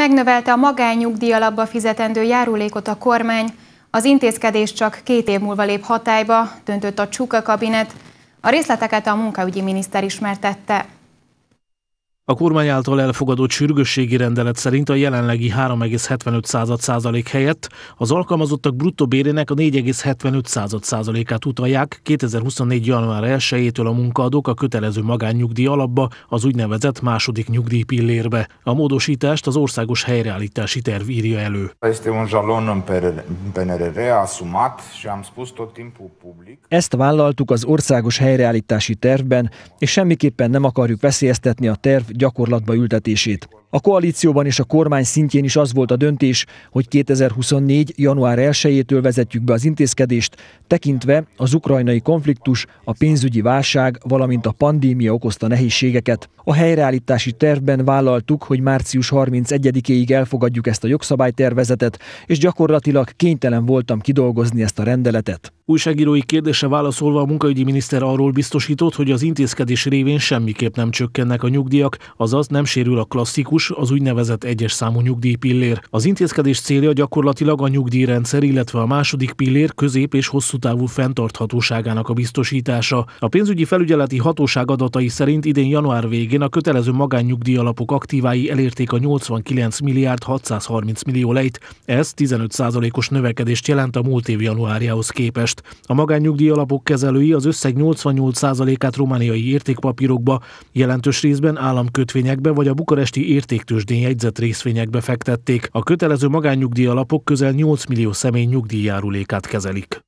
Megnövelte a alapba fizetendő járulékot a kormány, az intézkedés csak két év múlva lép hatályba, döntött a Csuka kabinet, a részleteket a munkaügyi miniszter ismertette. A kormány által elfogadott sürgősségi rendelet szerint a jelenlegi 3,75% százalék helyett az alkalmazottak bruttó bérének a 4,75%-át utalják 2024. január 1-től a munkaadók a kötelező magánnyugdíj alapba, az úgynevezett második nyugdíj pillérbe. A módosítást az országos helyreállítási terv írja elő. Ezt vállaltuk az országos helyreállítási tervben, és semmiképpen nem akarjuk veszélyeztetni a terv gyakorlatba ültetését. A koalícióban és a kormány szintjén is az volt a döntés, hogy 2024. január 1-től vezetjük be az intézkedést, tekintve az ukrajnai konfliktus, a pénzügyi válság, valamint a pandémia okozta nehézségeket. A helyreállítási tervben vállaltuk, hogy március 31-éig elfogadjuk ezt a jogszabálytervezetet, és gyakorlatilag kénytelen voltam kidolgozni ezt a rendeletet. Újságírói kérdése válaszolva a munkaügyi miniszter arról biztosított, hogy az intézkedés révén semmiképp nem csökkennek a nyugdíjak, azaz nem sérül a klasszikus, az úgynevezett egyes számú nyugdíjpillér. Az intézkedés célja gyakorlatilag a nyugdíjrendszer, illetve a második pillér közép és hosszú távú fenntarthatóságának a biztosítása. A pénzügyi felügyeleti hatóság adatai szerint idén január végén a kötelező magánnyugdíjalapok aktívái elérték a 89 milliárd 630 millió lejt, ez 15%-os növekedést jelent a múlt év januárjához képest ezért a magánnyugdíj alapok kezelői az összeg 88%-át romániai értékpapírokba, jelentős részben államkötvényekbe vagy a bukaresti értéktősdén jegyzett részvényekbe fektették. A kötelező magánnyugdíj alapok közel 8 millió személy nyugdíjjárulékát kezelik.